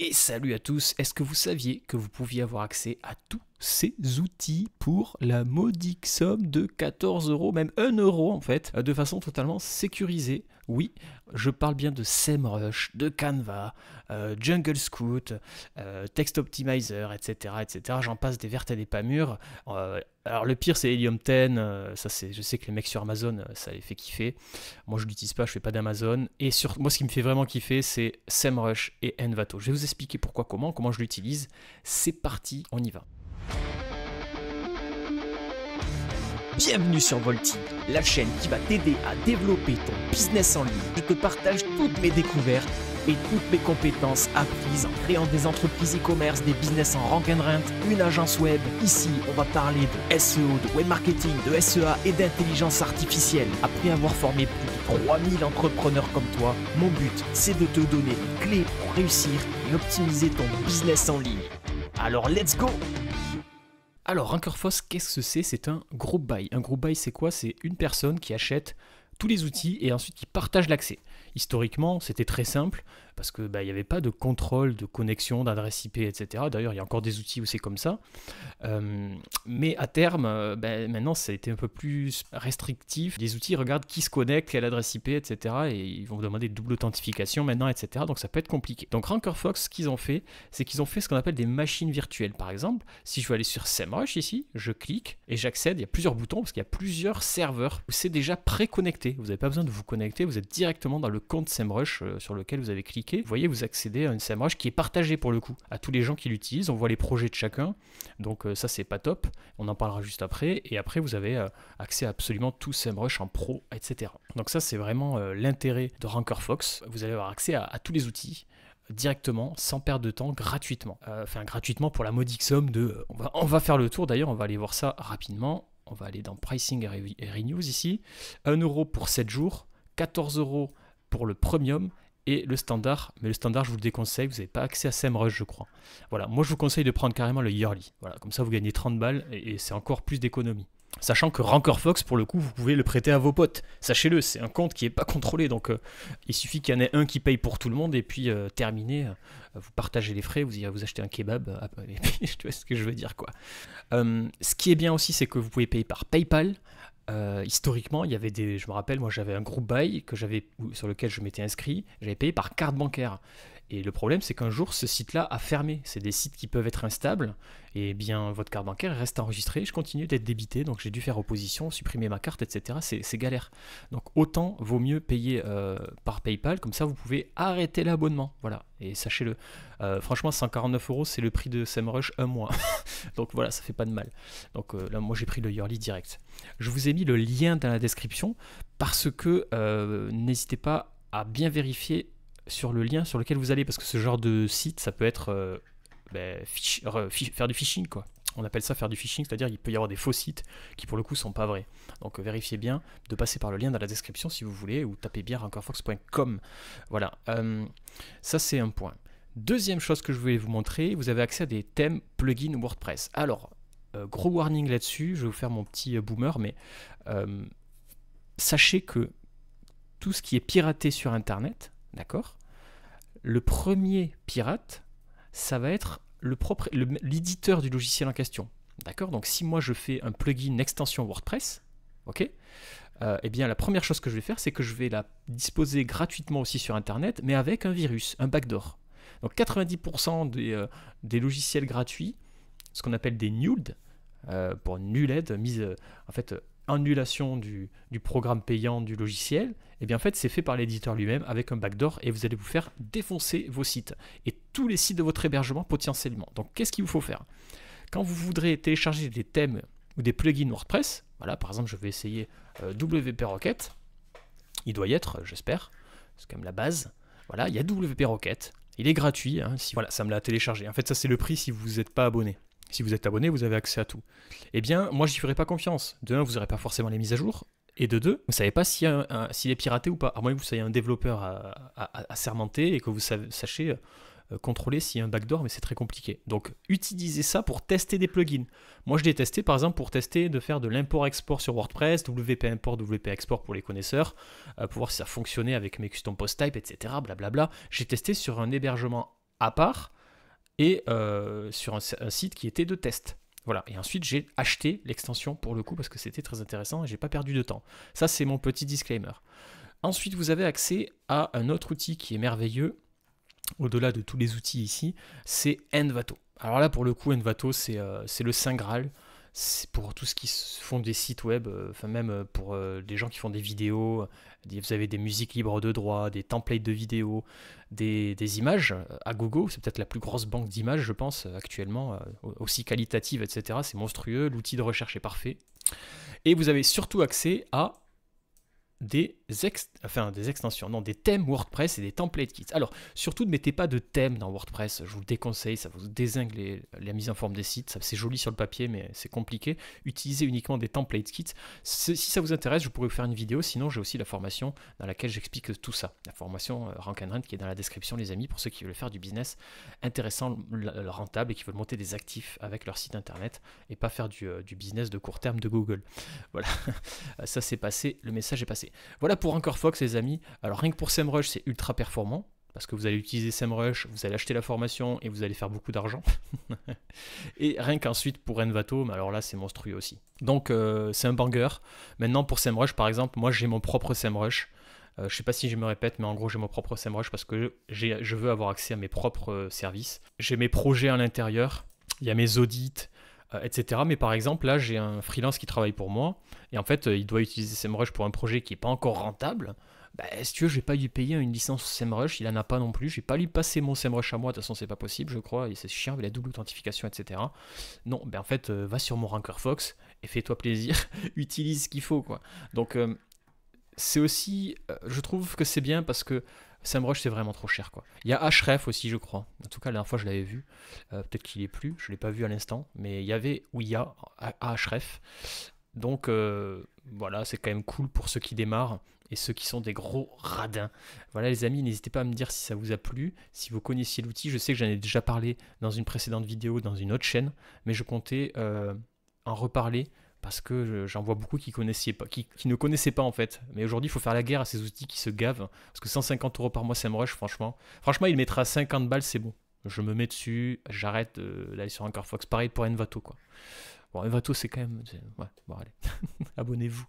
Et salut à tous, est-ce que vous saviez que vous pouviez avoir accès à tout ces outils pour la modique somme de 14 euros, même 1 euro en fait, de façon totalement sécurisée. Oui, je parle bien de SEMrush, de Canva, euh, Jungle Scout, euh, Text Optimizer, etc. etc. J'en passe des vertes et des pas mûres. Euh, alors le pire c'est Helium 10, ça c'est, je sais que les mecs sur Amazon ça les fait kiffer. Moi je l'utilise pas, je fais pas d'Amazon. Et sur, moi ce qui me fait vraiment kiffer c'est SEMrush et Envato. Je vais vous expliquer pourquoi, comment, comment je l'utilise. C'est parti, on y va. Bienvenue sur Volti, la chaîne qui va t'aider à développer ton business en ligne. Je te partage toutes mes découvertes et toutes mes compétences apprises en créant des entreprises e-commerce, des business en rank and rent, une agence web. Ici, on va parler de SEO, de web marketing, de SEA et d'intelligence artificielle. Après avoir formé plus de 3000 entrepreneurs comme toi, mon but, c'est de te donner les clés pour réussir et optimiser ton business en ligne. Alors, let's go alors, Rankerfoss, qu'est-ce que c'est C'est un group buy. Un group buy, c'est quoi C'est une personne qui achète tous les outils et ensuite qui partage l'accès. Historiquement, c'était très simple parce qu'il bah, n'y avait pas de contrôle de connexion, d'adresse IP, etc. D'ailleurs, il y a encore des outils où c'est comme ça. Euh, mais à terme, euh, bah, maintenant, ça a été un peu plus restrictif. Les outils regardent qui se connecte, quelle adresse IP, etc. Et ils vont demander double authentification maintenant, etc. Donc ça peut être compliqué. Donc Ranker ce qu'ils ont fait, c'est qu'ils ont fait ce qu'on appelle des machines virtuelles. Par exemple, si je veux aller sur SEMrush ici, je clique et j'accède. Il y a plusieurs boutons parce qu'il y a plusieurs serveurs où c'est déjà pré-connecté. Vous n'avez pas besoin de vous connecter, vous êtes directement dans le compte SEMrush euh, sur lequel vous avez cliqué vous voyez, vous accédez à une Samrush qui est partagée pour le coup à tous les gens qui l'utilisent. On voit les projets de chacun. Donc euh, ça, c'est pas top. On en parlera juste après. Et après, vous avez euh, accès à absolument tout SEMrush en pro, etc. Donc ça, c'est vraiment euh, l'intérêt de Ranker Fox. Vous allez avoir accès à, tous les outils directement, sans perdre de temps, gratuitement. Enfin, gratuitement pour la modique somme de... On va, on va faire le tour, d'ailleurs, on va aller voir ça rapidement. On va aller dans Pricing et Renews ici. 1 euro pour 7 jours, 14 euros pour le premium et le standard. Mais le standard, je vous le déconseille, vous n'avez pas accès à SEMrush, je crois. Voilà, moi je vous conseille de prendre carrément le yearly. Voilà, comme ça vous gagnez 30 balles et, c'est encore plus d'économie. Sachant que RancorFox Fox, pour le coup, vous pouvez le prêter à vos potes. Sachez-le, c'est un compte qui n'est pas contrôlé, donc euh, il suffit qu'il y en ait un qui paye pour tout le monde, et puis euh, terminé, euh, vous partagez les frais, vous irez vous acheter un kebab, et puis tu vois ce que je veux dire, quoi. ce qui est bien aussi, c'est que vous pouvez payer par PayPal, euh, historiquement, il y avait des. Je me rappelle, moi j'avais un groupe bail que j'avais, sur lequel je m'étais inscrit, j'avais payé par carte bancaire. Et le problème, c'est qu'un jour, ce site-là a fermé. C'est des sites qui peuvent être instables. Et eh bien, votre carte bancaire reste enregistrée. Je continue d'être débité. Donc, j'ai dû faire opposition, supprimer ma carte, etc. C'est galère. Donc, autant vaut mieux payer euh, par PayPal. Comme ça, vous pouvez arrêter l'abonnement. Voilà. Et sachez-le. Euh, franchement, 149 euros, c'est le prix de SEMrush un mois. donc, voilà, ça fait pas de mal. Donc, euh, là, moi, j'ai pris le yearly direct. Je vous ai mis le lien dans la description parce que n'hésitez pas à bien vérifier sur le lien sur lequel vous allez, parce que ce genre de site, ça peut être euh, ben, faire du phishing, quoi. On appelle ça faire du phishing, c'est-à-dire qu'il peut y avoir des faux sites qui pour le coup sont pas vrais. Donc euh, vérifiez bien de passer par le lien dans la description si vous voulez, ou tapez bien rancorfox.com. Voilà, euh, ça c'est un point. Deuxième chose que je voulais vous montrer, vous avez accès à des thèmes plugins WordPress. Alors, gros warning là-dessus, je vais vous faire mon petit boomer, mais sachez que tout ce qui est piraté sur Internet, D'accord Le premier pirate, ça va être l'éditeur du logiciel en question. D'accord Donc si moi je fais un plugin extension WordPress, ok euh, eh bien la première chose que je vais faire, c'est que je vais la disposer gratuitement aussi sur Internet, mais avec un virus, un backdoor. Donc 90% des, euh, des, logiciels gratuits, ce qu'on appelle des nudes, euh, pour nulled, mise euh, en fait annulation du, programme payant du logiciel, et eh bien en fait c'est fait par l'éditeur lui-même avec un backdoor et vous allez vous faire défoncer vos sites et tous les sites de votre hébergement potentiellement. Donc qu'est-ce qu'il vous faut faire Quand vous voudrez télécharger des thèmes ou des plugins WordPress, voilà par exemple je vais essayer euh, WP Rocket, il doit y être, euh, j'espère, c'est quand même la base. Voilà, il y a WP Rocket, il est gratuit, hein, si, voilà, ça me l'a téléchargé. En fait ça c'est le prix si vous n'êtes pas abonné si vous êtes abonné, vous avez accès à tout. Eh bien, moi, je n'y ferai pas confiance. De un, vous n'aurez pas forcément les mises à jour. Et de deux, vous ne savez pas s'il si est piraté ou pas. À moins que vous soyez un développeur à sermenter et que vous sachiez euh, contrôler s'il y a un backdoor, mais c'est très compliqué. Donc, utilisez ça pour tester des plugins. Moi, je l'ai testé, par exemple, pour tester de faire de l'import-export sur WordPress, WP import, WP export pour les connaisseurs, euh, pour voir si ça fonctionnait avec mes custom post type, etc. Blablabla. J'ai testé sur un hébergement à part et euh, sur un, site qui était de test. Voilà, et ensuite j'ai acheté l'extension pour le coup parce que c'était très intéressant et j'ai pas perdu de temps. Ça c'est mon petit disclaimer. Ensuite vous avez accès à un autre outil qui est merveilleux, au-delà de tous les outils ici, c'est Envato. Alors là pour le coup Envato c'est euh, le Saint Graal c'est pour tout ce qui se font des sites web, euh, enfin même euh, pour euh, des gens qui font des vidéos, vous avez des musiques libres de droit, des templates de vidéos, des, images à Google. c'est peut-être la plus grosse banque d'images, je pense, actuellement, aussi qualitative, etc. C'est monstrueux, l'outil de recherche est parfait. Et vous avez surtout accès à des, ex... enfin, des extensions, non, des thèmes WordPress et des template kits. Alors, surtout ne mettez pas de thèmes dans WordPress, je vous le déconseille, ça vous désingue la mise en forme des sites, c'est joli sur le papier, mais c'est compliqué. Utilisez uniquement des templates kits. Si ça vous intéresse, je pourrais vous faire une vidéo, sinon j'ai aussi la formation dans laquelle j'explique tout ça. La formation euh, Rank and Rent qui est dans la description, les amis, pour ceux qui veulent faire du business intéressant, rentable et qui veulent monter des actifs avec leur site internet et pas faire du, euh, du business de court terme de Google. Voilà, ça c'est passé, le message est passé. Voilà pour encore Fox, les amis. Alors rien que pour SEMrush, c'est ultra performant parce que vous allez utiliser SEMrush, vous allez acheter la formation et vous allez faire beaucoup d'argent. et rien qu'ensuite pour Envato, mais alors là c'est monstrueux aussi. Donc euh, c'est un banger. Maintenant pour SEMrush par exemple, moi j'ai mon propre SEMrush. Euh, je sais pas si je me répète, mais en gros j'ai mon propre SEMrush parce que je veux avoir accès à mes propres euh, services. J'ai mes projets à l'intérieur, il y a mes audits, euh, etc. Mais par exemple, là, j'ai un freelance qui travaille pour moi, et en fait, euh, il doit utiliser SEMrush pour un projet qui n'est pas encore rentable. Bah, si tu veux, je vais pas lui payer une licence SEMrush, il en a pas non plus, je vais pas lui passer mon SEMrush à moi, de toute façon, c'est pas possible, je crois, et c'est chiant avec la double authentification, etc. Non, ben en fait, euh, va sur mon Ranker Fox et fais-toi plaisir, utilise ce qu'il faut, quoi. Donc, c'est aussi, je trouve que c'est bien parce que Samrush c'est vraiment trop cher. quoi. Il y a Href aussi, je crois. En tout cas, la dernière fois, je l'avais vu. Euh, peut-être qu'il est plus, je ne l'ai pas vu à l'instant. Mais il y avait ou il y a Href. Donc euh, voilà, c'est quand même cool pour ceux qui démarrent et ceux qui sont des gros radins. Voilà les amis, n'hésitez pas à me dire si ça vous a plu, si vous connaissiez l'outil. Je sais que j'en ai déjà parlé dans une précédente vidéo, dans une autre chaîne, mais je comptais euh, en reparler parce que j'en vois beaucoup qui, pas, qui, ne connaissaient pas en fait. Mais aujourd'hui, il faut faire la guerre à ces outils qui se gavent, parce que 150 euros par mois, c'est me rush, franchement. Franchement, il mettra 50 balles, c'est bon. Je me mets dessus, j'arrête euh, d'aller sur encore Fox. Pareil pour Envato, quoi. Bon, Envato, c'est quand même... Ouais, bon, allez, abonnez-vous.